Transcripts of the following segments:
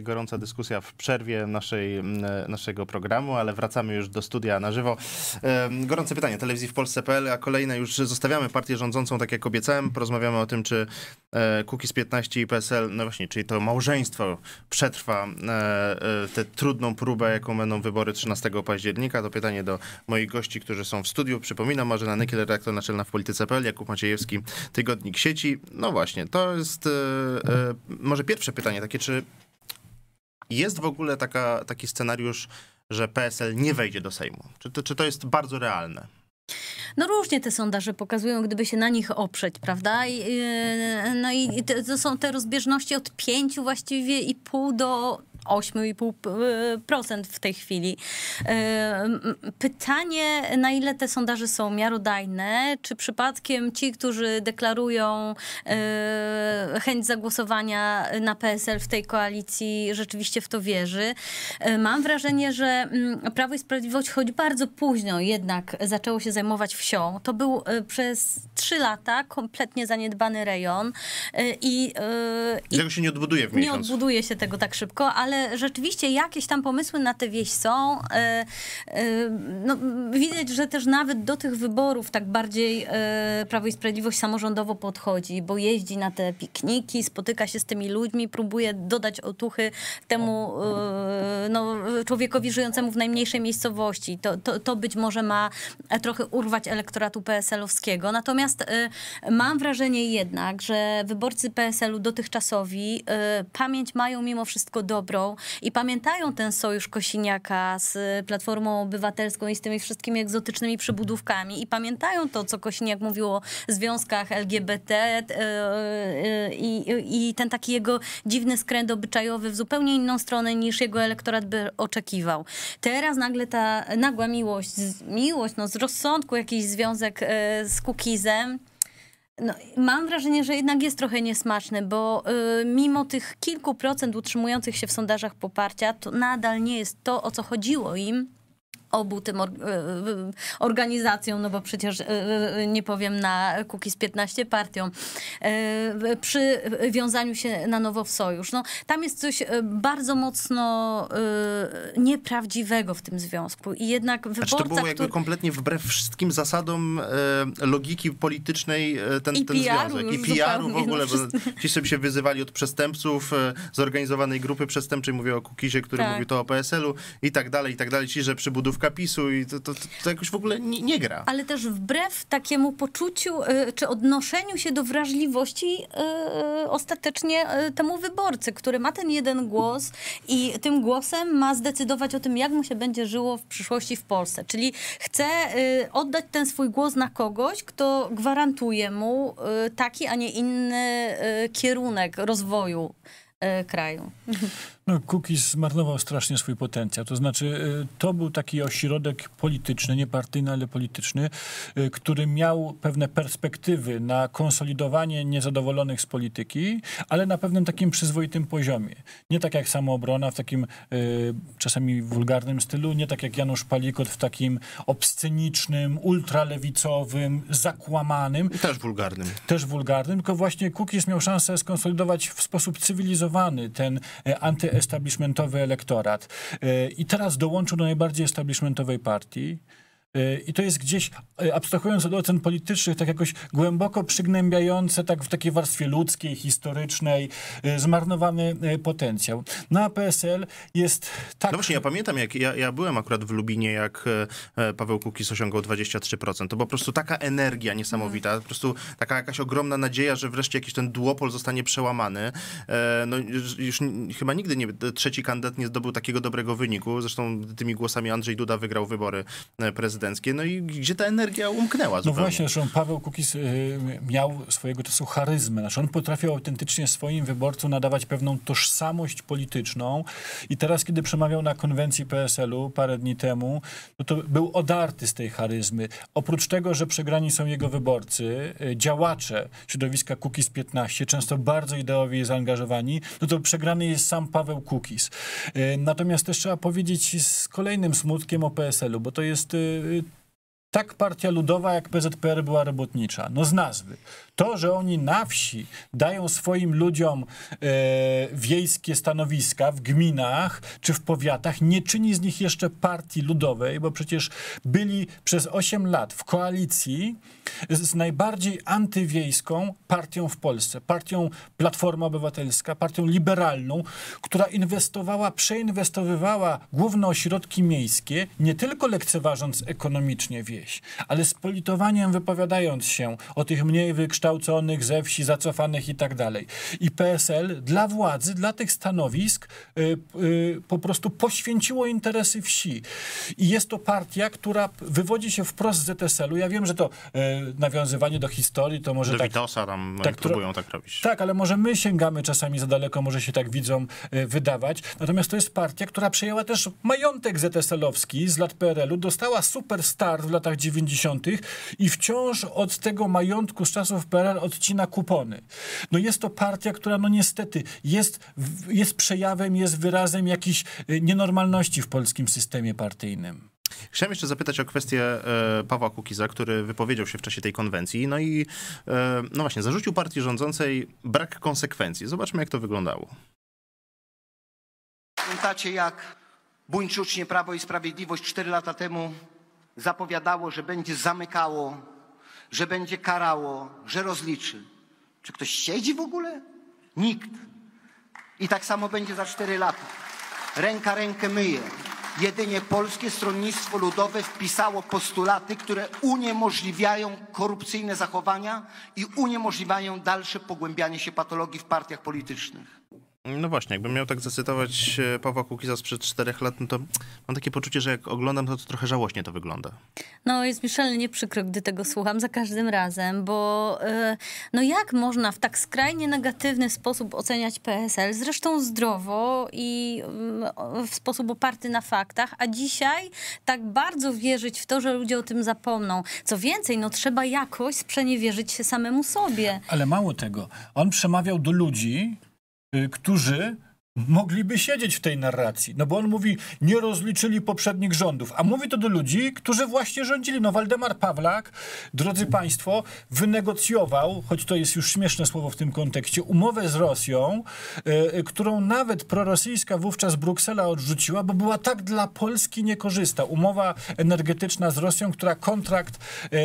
gorąca dyskusja w przerwie naszej, naszego programu, ale wracamy już do studia na żywo. Gorące pytanie telewizji w Polsce.pl, a kolejne już zostawiamy partię rządzącą, tak jak obiecałem. Porozmawiamy o tym, czy e, z 15 i PSL, no właśnie, czyli to małżeństwo przetrwa e, e, tę trudną próbę, jaką będą wybory 13 października. To pytanie do moich gości, którzy są w studiu. Przypominam, Marzena Nykiel, redaktor naczelna w Polityce.pl, Jakub Maciejewski, Tygodnik Sieci. No właśnie, to jest może pierwsze pytanie takie, czy jest w ogóle taka, taki scenariusz, że PSL nie wejdzie do Sejmu? Czy to, czy to jest bardzo realne? No różnie te sondaże pokazują, gdyby się na nich oprzeć, prawda? I, yy, no i to są te rozbieżności od pięciu właściwie i pół do 8,5% y, w tej chwili. Y, pytanie, na ile te sondaże są miarodajne? Czy przypadkiem ci, którzy deklarują y, chęć zagłosowania na PSL w tej koalicji, rzeczywiście w to wierzy? Mam wrażenie, że mm, Prawo i Sprawiedliwość, choć bardzo późno jednak zaczęło się zajmować wsią, to był przez trzy lata kompletnie zaniedbany rejon y, i... Y, i tego się nie odbuduje w miesiąc. Nie odbuduje się tego tak szybko, ale rzeczywiście jakieś tam pomysły na tę wieś są. Y, no, widać, że też nawet do tych wyborów tak bardziej Prawo i Sprawiedliwość samorządowo podchodzi, bo jeździ na te pikniki, spotyka się z tymi ludźmi, próbuje dodać otuchy temu no, człowiekowi żyjącemu w najmniejszej miejscowości. To, to, to być może ma trochę urwać elektoratu PSL-owskiego. Natomiast Y, mam wrażenie jednak, że wyborcy PSL-u dotychczasowi y, pamięć mają mimo wszystko dobrą i pamiętają ten sojusz Kosiniaka z Platformą Obywatelską i z tymi wszystkimi egzotycznymi przybudówkami i pamiętają to, co Kosiniak mówił o związkach LGBT y, i, i ten taki jego dziwny skręt obyczajowy w zupełnie inną stronę niż jego elektorat by oczekiwał. Teraz nagle ta nagła miłość, miłość no z rozsądku jakiś związek z Kukizem no, mam wrażenie, że jednak jest trochę niesmaczny, bo y, mimo tych kilku procent utrzymujących się w sondażach poparcia, to nadal nie jest to, o co chodziło im obu tym e, e, organizacjom, no bo przecież e, nie powiem na z 15 partią, przy wiązaniu się na nowo w sojusz. No, tam jest coś bardzo mocno nieprawdziwego w tym związku i jednak wyborca... Znaczy to było jakby który... kompletnie wbrew wszystkim zasadom logiki politycznej ten, ten związek. I PR-u w ogóle, no bo ci sobie się wyzywali od przestępców, zorganizowanej grupy przestępczej, mówię o Kukizie, który tak. mówił to o PSL-u i tak dalej, i tak dalej. Ci, że przybudówka szefka PiSu i to, to, to, to jakoś w ogóle nie, nie, gra. Ale też wbrew takiemu poczuciu y, czy odnoszeniu się do wrażliwości yy, ostatecznie y, temu wyborcy, który ma ten jeden głos i tym głosem ma zdecydować o tym, jak mu się będzie żyło w przyszłości w Polsce. Czyli chce yy, oddać ten swój głos na kogoś, kto gwarantuje mu yy, taki, a nie inny kierunek rozwoju E, kraju. No, Kukiz zmarnował strasznie swój potencjał. To znaczy, e, to był taki ośrodek polityczny, nie partyjny, ale polityczny, e, który miał pewne perspektywy na konsolidowanie niezadowolonych z polityki, ale na pewnym takim przyzwoitym poziomie. Nie tak jak samoobrona w takim czasami wulgarnym stylu, nie tak jak Janusz Palikot w takim obscenicznym, ultralewicowym, zakłamanym. Też wulgarnym. Też wulgarnym, tylko właśnie Kukiz miał szansę skonsolidować w sposób cywilizowany ten e, antyestablishmentowy elektorat. E, I teraz dołączył do najbardziej establishmentowej partii. I to jest gdzieś, e, abstrahując od ocen politycznych, tak jakoś głęboko przygnębiające tak w takiej warstwie ludzkiej, historycznej, e, zmarnowany e, potencjał. Na no, PSL jest tak... No właśnie, ja pamiętam, jak ja, ja byłem akurat w Lubinie, jak Paweł Kukis osiągał 23%. To po prostu taka energia niesamowita, po prostu taka jakaś ogromna nadzieja, że wreszcie jakiś ten duopol zostanie przełamany. No już, już chyba nigdy nie, trzeci kandydat nie zdobył takiego dobrego wyniku. Zresztą tymi głosami Andrzej Duda wygrał wybory prezydenckie prezydenckie, no i gdzie ta energia umknęła no zupełnie. No właśnie, zresztą Paweł Kukis y, miał swojego czasu charyzmę, znaczy on potrafił autentycznie swoim wyborcom nadawać pewną tożsamość polityczną i teraz, kiedy przemawiał na konwencji PSL-u parę dni temu, no to był odarty z tej charyzmy. Oprócz tego, że przegrani są jego wyborcy, y, działacze środowiska kukis 15, często bardzo ideowi zaangażowani, no to przegrany jest sam Paweł Kukis. Y, natomiast też trzeba powiedzieć z kolejnym smutkiem o PSL-u, bo to jest tak partia ludowa jak PZPR była robotnicza. No z nazwy. To, że oni na wsi dają swoim ludziom e, wiejskie stanowiska w gminach czy w powiatach, nie czyni z nich jeszcze partii ludowej, bo przecież byli przez 8 lat w koalicji z najbardziej antywiejską partią w Polsce, partią Platforma Obywatelska, partią liberalną, która inwestowała, przeinwestowywała główne ośrodki miejskie, nie tylko lekceważąc ekonomicznie wieś, ale z politowaniem wypowiadając się o tych mniej wykształconych, niewykształconych, ze wsi, zacofanych i tak dalej. I PSL dla władzy, dla tych stanowisk y, y, po prostu poświęciło interesy wsi. I jest to partia, która wywodzi się wprost z ZSL-u. Ja wiem, że to y, nawiązywanie do historii, to może do tak... Witosa tam tak, próbują tak robić. Tak, ale może my sięgamy czasami za daleko, może się tak widzą wydawać. Natomiast to jest partia, która przejęła też majątek ZSL-owski z lat PRL-u, dostała super start w latach 90. i wciąż od tego majątku z czasów PRL odcina kupony. No jest to partia, która no niestety jest, jest przejawem, jest wyrazem jakiejś y, nienormalności w polskim systemie partyjnym. Chciałem jeszcze zapytać o kwestię e, Pawła Kukiza, który wypowiedział się w czasie tej konwencji. No i e, no właśnie, zarzucił partii rządzącej brak konsekwencji. Zobaczmy, jak to wyglądało. Pamiętacie, jak buńczucznie Prawo i Sprawiedliwość 4 lata temu zapowiadało, że będzie zamykało że będzie karało, że rozliczy. Czy ktoś siedzi w ogóle? Nikt. I tak samo będzie za cztery lata. Ręka rękę myje. Jedynie Polskie Stronnictwo Ludowe wpisało postulaty, które uniemożliwiają korupcyjne zachowania i uniemożliwiają dalsze pogłębianie się patologii w partiach politycznych. No właśnie, jakbym miał tak zacytować e, Pawła Kukiza sprzed czterech lat, no to mam takie poczucie, że jak oglądam to, to trochę żałośnie to wygląda. No jest mi szalenie przykro, gdy tego słucham za każdym razem, bo e, no jak można w tak skrajnie negatywny sposób oceniać PSL, zresztą zdrowo i mm, w sposób oparty na faktach, a dzisiaj tak bardzo wierzyć w to, że ludzie o tym zapomną. Co więcej, no trzeba jakoś sprzeniewierzyć się samemu sobie. Ale mało tego, on przemawiał do ludzi, Y, którzy mogliby siedzieć w tej narracji. No bo on mówi, nie rozliczyli poprzednich rządów, a mówi to do ludzi, którzy właśnie rządzili. No Waldemar Pawlak, drodzy państwo, wynegocjował, choć to jest już śmieszne słowo w tym kontekście, umowę z Rosją, y, y, którą nawet prorosyjska wówczas Bruksela odrzuciła, bo była tak dla Polski niekorzystna. Umowa energetyczna z Rosją, która kontrakt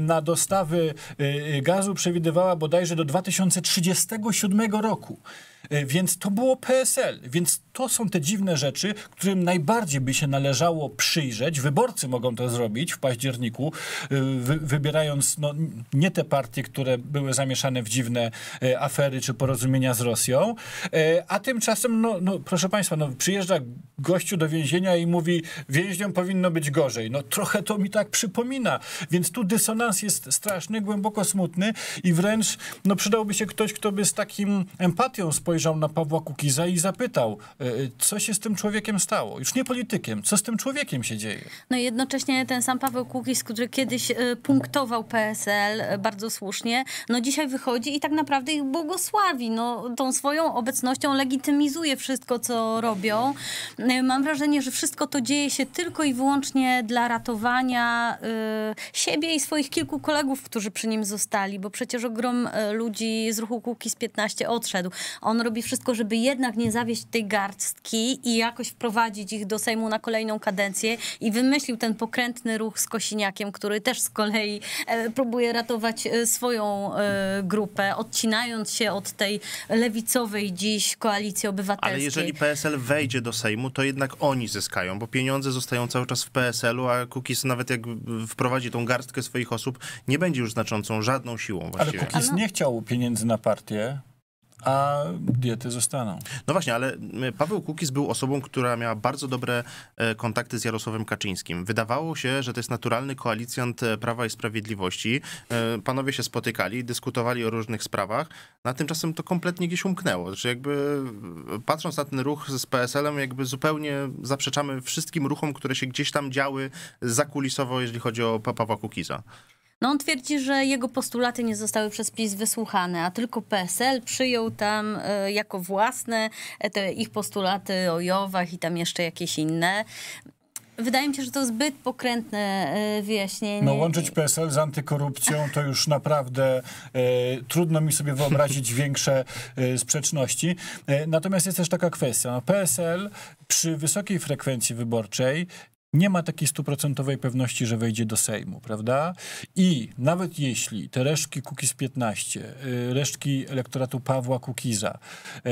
na dostawy gazu przewidywała bodajże do 2037 roku. E, więc to było PSL. Więc to są te dziwne rzeczy, którym najbardziej by się należało przyjrzeć. Wyborcy mogą to zrobić w październiku, e, wy, wybierając no, nie te partie, które były zamieszane w dziwne e, afery czy porozumienia z Rosją. A tymczasem, no, no proszę Państwa, no, przyjeżdża gościu do więzienia i mówi, więźniom powinno być gorzej. No trochę to mi tak przypomina. Więc tu dysonans jest straszny, głęboko smutny i wręcz no, przydałby się ktoś, kto by z takim empatią spojrzał spojrzał na Pawła Kukiza i zapytał, e, e, co się z tym człowiekiem stało? Już nie politykiem, co z tym człowiekiem się dzieje? No i jednocześnie ten sam Paweł Kukiz, który kiedyś e, punktował PSL bardzo słusznie, no dzisiaj wychodzi i tak naprawdę ich błogosławi. No, tą swoją obecnością legitymizuje wszystko, co robią. Mam wrażenie, że wszystko to dzieje się tylko i wyłącznie dla ratowania siebie i swoich kilku kolegów, którzy przy nim zostali, bo przecież ogrom ludzi z ruchu Kukiz 15 odszedł. On robi wszystko, żeby jednak nie zawieść tej garstki i jakoś wprowadzić ich do Sejmu na kolejną kadencję i wymyślił ten pokrętny ruch z Kosiniakiem, który też z kolei e, próbuje ratować e, swoją e, grupę, odcinając się od tej lewicowej dziś koalicji obywatelskiej. Ale jeżeli PSL wejdzie do Sejmu, to jednak oni zyskają, bo pieniądze zostają cały czas w PSL-u, a Kukis nawet jak wprowadzi tą garstkę swoich osób, nie będzie już znaczącą żadną siłą właściwie. Ale Kukis no- nie chciał pieniędzy na partię, a diety zostaną. No właśnie, ale Paweł Kukiz był osobą, która miała bardzo dobre e, kontakty z Jarosławem Kaczyńskim. Wydawało się, że to jest naturalny koalicjant e, Prawa i Sprawiedliwości. E, panowie się spotykali, dyskutowali o różnych sprawach, a tymczasem to kompletnie gdzieś umknęło. Znaczy jakby patrząc na ten ruch z PSL-em, jakby zupełnie zaprzeczamy wszystkim ruchom, które się gdzieś tam działy zakulisowo, jeżeli chodzi o Pawła Kukiza. No on twierdzi, że jego postulaty nie zostały przez PiS wysłuchane, a tylko PSL przyjął tam e, jako własne e, te ich postulaty o Jowach i tam jeszcze jakieś inne. Wydaje mi się, że to zbyt pokrętne e, wyjaśnienie. No łączyć PSL z antykorupcją to już naprawdę e, trudno mi sobie wyobrazić większe e, sprzeczności. E, natomiast jest też taka kwestia. No, PSL przy wysokiej frekwencji wyborczej nie ma takiej stuprocentowej pewności, że wejdzie do Sejmu, prawda? I nawet jeśli te resztki Kukiz 15, e, resztki elektoratu Pawła Kukiza e,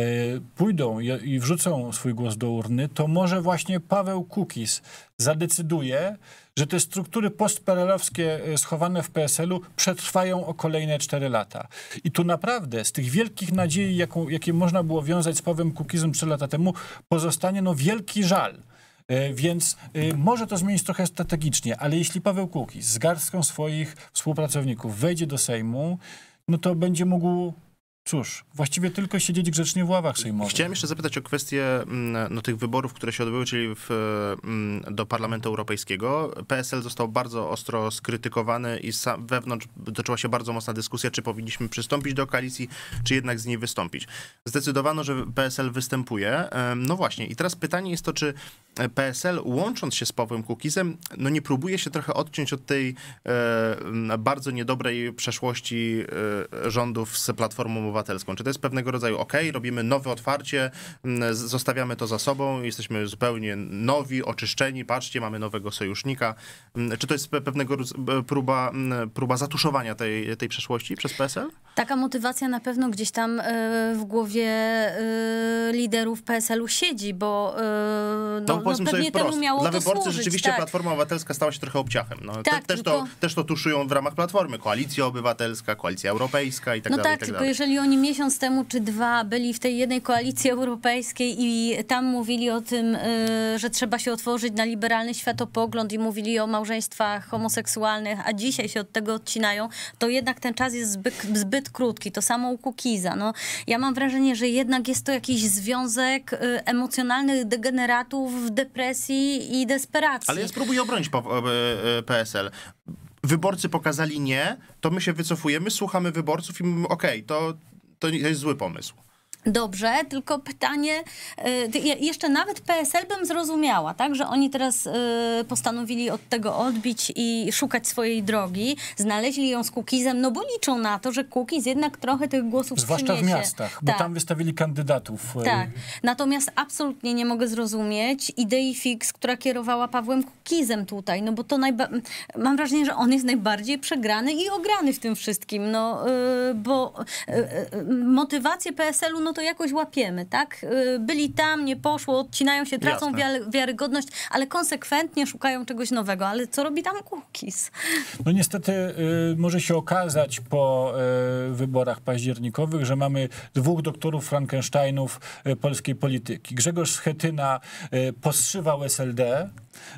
pójdą i wrzucą swój głos do urny, to może właśnie Paweł Kukiz zadecyduje, że te struktury postperelowskie e, schowane w PSL-u przetrwają o kolejne 4 lata. I tu naprawdę z tych wielkich nadziei, jaką, jakie można było wiązać z Pawłem Kukizem 3 lata temu, pozostanie no wielki żal E, więc e, może to zmienić trochę strategicznie, ale jeśli Paweł Kukiz z garstką swoich współpracowników wejdzie do Sejmu, no to będzie mógł Cóż, właściwie tylko siedzieć grzecznie w ławach sejmowych. Chciałem jeszcze zapytać o kwestię mm, e, no, tych wyborów, które się odbyły, czyli w, mm, do Parlamentu Europejskiego. PSL został bardzo ostro skrytykowany i sam, wewnątrz toczyła się bardzo mocna dyskusja, czy powinniśmy przystąpić do koalicji, czy jednak z niej wystąpić. Zdecydowano, że PSL występuje. No właśnie, i teraz pytanie jest to, czy e, PSL łącząc się z Pawłem Kukizem, no nie próbuje się trochę odciąć od tej e, bardzo niedobrej przeszłości e, rządów z Platformą obywatelską? Czy to jest pewnego rodzaju ok, robimy nowe otwarcie, mm, zostawiamy to za sobą, jesteśmy zupełnie nowi, oczyszczeni, patrzcie, mamy nowego sojusznika. Mm, czy to jest pewnego e, próba, mm, próba zatuszowania tej, tej przeszłości przez PSL? Taka motywacja na pewno gdzieś tam e, w głowie e, liderów PSL-u siedzi, bo no, no, no pewnie temu miało Dla wyborcy służyć, rzeczywiście tak. Platforma Obywatelska stała się trochę obciachem. No, tak, te, też, tylko... to, też to tuszują w ramach Platformy. Koalicja Obywatelska, Koalicja Europejska i tak no dalej. No tak, tylko jeżeli oni miesiąc temu czy dwa byli w tej jednej koalicji europejskiej i tam mówili o tym, y, że trzeba się otworzyć na liberalny światopogląd i mówili o małżeństwach homoseksualnych, a dzisiaj się od tego odcinają, to jednak ten czas jest zbyt, zbyt krótki. To samo u Kukiza. No, ja mam wrażenie, że jednak jest to jakiś związek y, emocjonalnych degeneratów, depresji i desperacji. Ale ja spróbuję obronić PSL e, e, wyborcy pokazali nie, to my się wycofujemy, słuchamy wyborców i mówimy, okej, okay, to to jest zły pomysł. Dobrze, tylko pytanie, y, jeszcze nawet PSL bym zrozumiała, tak, że oni teraz y, postanowili od tego odbić i szukać swojej drogi, znaleźli ją z Kukizem, no bo liczą na to, że Kukiz jednak trochę tych głosów Zwłaszcza przyniesie. w miastach, bo tak. tam wystawili kandydatów. Y, tak, natomiast absolutnie nie mogę zrozumieć idei fix, która kierowała Pawłem Kukizem tutaj, no bo to najba- mam wrażenie, że on jest najbardziej przegrany i ograny w tym wszystkim, no bo motywacje PSL-u, no no to jakoś łapiemy, tak? Y, byli tam, nie poszło, odcinają się, tracą Jasne. wiarygodność, ale konsekwentnie szukają czegoś nowego. Ale co robi tam Kukis? No niestety y, może się okazać po wyborach październikowych, że mamy dwóch doktorów Frankensteinów e, polskiej polityki. Grzegorz Schetyna e, postrzywał SLD,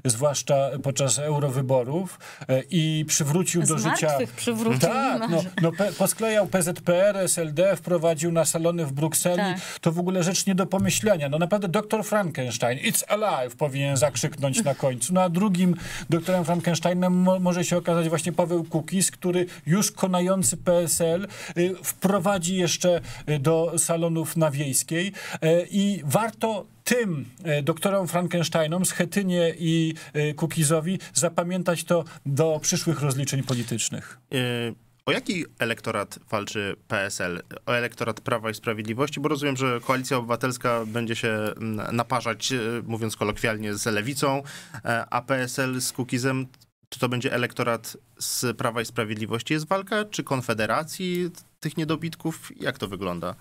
zwłaszcza podczas eurowyborów e, i przywrócił Z do życia... przywrócił. Tak, no, no, posklejał PZPR, SLD, wprowadził na salony w Brukseli. Tak. To w ogóle rzecz nie do pomyślenia. No naprawdę doktor Frankenstein, it's alive, powinien zakrzyknąć na końcu. No a drugim doktorem Frankensteinem mo może się okazać właśnie Paweł Kukiz, który już konający PSL Y, wprowadzi jeszcze y, do salonów na Wiejskiej y, i warto tym doktorom Frankensteinom, Schetynie i Kukizowi zapamiętać to do przyszłych rozliczeń politycznych. O jaki elektorat walczy PSL? O elektorat Prawa i Sprawiedliwości? Bo rozumiem, że Koalicja Obywatelska będzie się mm, naparzać, mówiąc kolokwialnie, z lewicą, a PSL z Kukizem czy to będzie elektorat z Prawa i Sprawiedliwości jest walka, czy Konfederacji tych niedobitków? Jak to wygląda?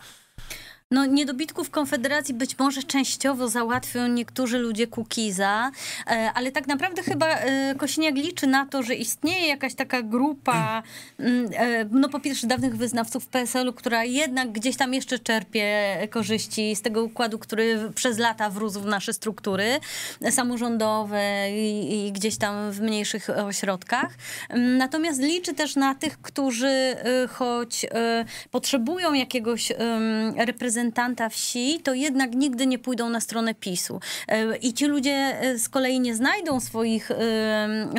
no, niedobitków Konfederacji być może częściowo załatwią niektórzy ludzie Kukiza, e, ale tak naprawdę chyba e, Kosiniak liczy na to, że istnieje jakaś taka grupa, mm, e, no po pierwsze dawnych wyznawców PSL-u, która jednak gdzieś tam jeszcze czerpie korzyści z tego układu, który przez lata wrósł w nasze struktury samorządowe i gdzieś tam w mniejszych ośrodkach. Mm, natomiast liczy też na tych, którzy y, choć y, potrzebują jakiegoś reprezentacji, reprezentanta wsi, to jednak nigdy nie pójdą na stronę PiSu. E, I ci ludzie e, z kolei nie znajdą swoich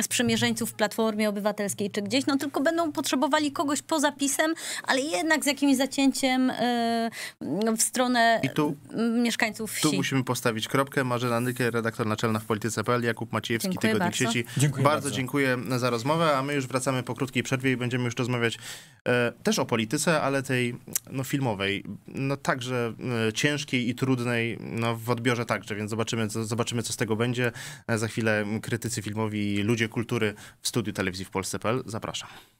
sprzymierzeńców e, w Platformie Obywatelskiej czy gdzieś, no tylko będą potrzebowali kogoś poza PiSem, ale jednak z jakimś zacięciem w stronę tu, mieszkańców wsi. Tu musimy postawić kropkę. Marzena Nykiel, redaktor naczelna w Polityce.pl, Jakub Maciejewski, dziękuję Tygodnik bardzo. Sieci. Dziękuję bardzo, bardzo dziękuję za rozmowę, a my już wracamy po krótkiej przerwie i będziemy już rozmawiać e, też o polityce, ale tej no, filmowej. No także także e, ciężkiej i trudnej no, w odbiorze także, więc zobaczymy, co, zobaczymy, co z tego będzie. E, za chwilę krytycy filmowi i ludzie kultury w studiu telewizji w Polsce.pl. Zapraszam.